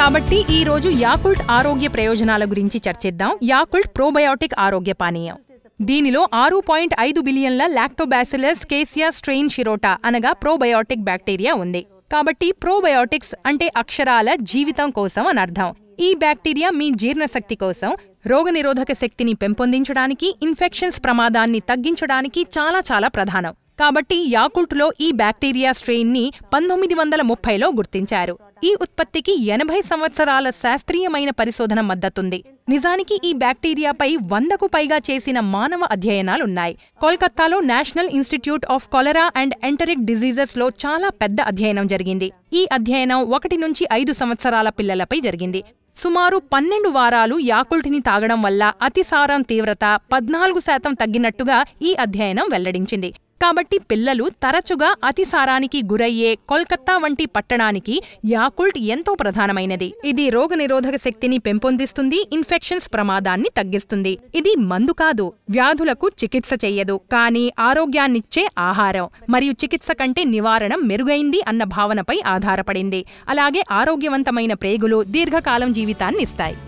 కాబట్టి ఈ రోజు యాకుల్ట్ ఆరోగ్య ప్రయోజనాల గురించి చర్చిద్దాం యాకుల్ట్ ప్రోబయోటిక్ ఆరోగ్య పానీయం దీనిలో ఆరు పాయింట్ ఐదు బిలియన్ల లాక్టోబాసిలస్ కేసియా స్ట్రెయిన్ షిరోటా అనగా ప్రోబయోటిక్ బ్యాక్టీరియా ఉంది కాబట్టి ప్రోబయోటిక్స్ అంటే అక్షరాల జీవితం కోసం అని అర్థం ఈ బ్యాక్టీరియా మీ జీర్ణశక్తి కోసం రోగనిరోధక శక్తిని పెంపొందించడానికి ఇన్ఫెక్షన్స్ ప్రమాదాన్ని తగ్గించడానికి చాలా చాలా ప్రధానం కాబట్టి యాకుల్ట్లో ఈ బ్యాక్టీరియా స్ట్రెయిన్ని పంతొమ్మిది వందల ముప్పైలో గుర్తించారు ఈ ఉత్పత్తికి ఎనభై సంవత్సరాల శాస్త్రీయమైన పరిశోధన మద్దతుంది నిజానికి ఈ బ్యాక్టీరియాపై వందకు పైగా చేసిన మానవ అధ్యయనాలున్నాయి కోల్కత్తాలో national institute of cholera and enteric diseases లో చాలా పెద్ద అధ్యయనం జరిగింది ఈ అధ్యయనం ఒకటి నుంచి ఐదు సంవత్సరాల పిల్లలపై జరిగింది సుమారు పన్నెండు వారాలు యాకుల్టిని తాగడం వల్ల అతిసారం తీవ్రత పద్నాలుగు శాతం తగ్గినట్టుగా ఈ అధ్యయనం వెల్లడించింది కాబట్టి పిల్లలు తరచుగా అతిసారానికి గురయ్యే కోల్కత్తా వంటి పట్టణానికి యాకుల్ట్ ఎంతో ప్రధానమైనది ఇది రోగనిరోధక శక్తిని పెంపొందిస్తుంది ఇన్ఫెక్షన్స్ ప్రమాదాన్ని తగ్గిస్తుంది ఇది మందు కాదు వ్యాధులకు చికిత్స చెయ్యదు కానీ ఆరోగ్యాన్నిచ్చే ఆహారం మరియు చికిత్స కంటే నివారణ మెరుగైంది అన్న భావనపై ఆధారపడింది అలాగే ఆరోగ్యవంతమైన ప్రేగులు దీర్ఘకాలం జీవితాన్ని ఇస్తాయి